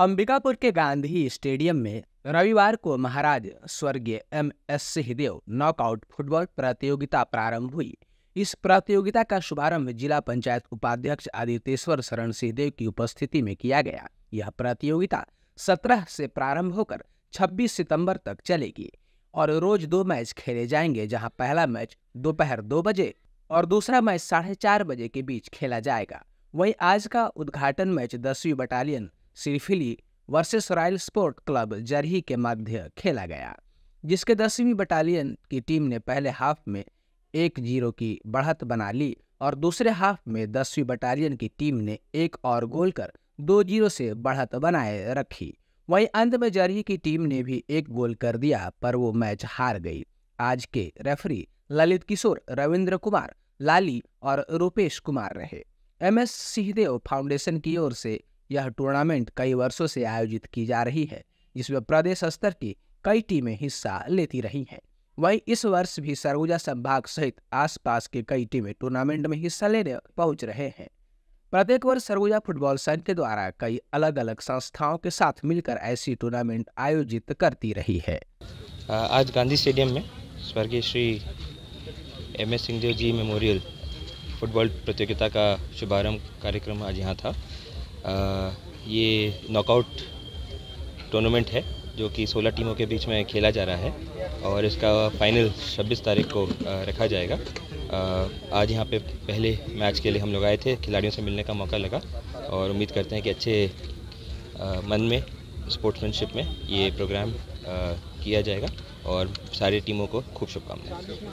अंबिकापुर के गांधी स्टेडियम में रविवार को महाराज स्वर्गीय M S Singhdeo knockout football प्रतियोगिता प्रारंभ हुई इस प्रतियोगिता का शुभारंभ जिला पंचायत उपाध्यक्ष आदित्येश्वर शरण सिंहदेव की उपस्थिति में किया गया यह प्रतियोगिता 17 से प्रारंभ होकर 26 सितंबर तक चलेगी और रोज दो मैच खेले जाएंगे जहां पहला मैच दोपहर दो, दो बजे और दूसरा मैच साढ़े चार बजे के बीच खेला जाएगा वहीं आज का उद्घाटन मैच दसवीं battalion Sirfili versus Royal Sport Club Jarhi के मध्य खेला गया जिसके दसवीं बटालियन की टीम ने पहले हाफ में एक जीरो की बढ़त बना ली और दूसरे हाफ में दसवीं बटालियन की टीम ने एक और गोल कर दो जीरो से बढ़त बनाए रखी वहीं अंत में जरही की टीम ने भी एक गोल कर दिया पर वो मैच हार गई आज के रेफरी ललित किशोर रविंद्र कुमार लाली और रूपेश कुमार रहे एम एस सिंहदेव फाउंडेशन की ओर से यह टूर्नामेंट कई वर्षों से आयोजित की जा रही है जिसमें प्रदेश स्तर की कई टीमें हिस्सा लेती रही हैं वहीं इस वर्ष भी सरगुजा संभाग सहित आसपास के कई टीमें टूर्नामेंट में हिस्सा लेने पहुंच रहे हैं प्रत्येक वर्ष सरगुजा फुटबॉल संघ के द्वारा कई अलग अलग संस्थाओं के साथ मिलकर ऐसी टूर्नामेंट आयोजित करती रही है आज गांधी स्टेडियम में स्वर्गीय Shri M S Singhdeo ji memorial football प्रतियोगिता का शुभारंभ कार्यक्रम आज यहाँ था ये नॉकआउट टूर्नामेंट है जो कि 16 टीमों के बीच में खेला जा रहा है और इसका फाइनल 26 तारीख को रखा जाएगा आज यहाँ पे पहले मैच के लिए हम लोग आए थे खिलाड़ियों से मिलने का मौका लगा और उम्मीद करते हैं कि अच्छे मन में स्पोर्ट्समैनशिप में ये प्रोग्राम किया जाएगा और सारी टीमों को खूब शुभकामनाएं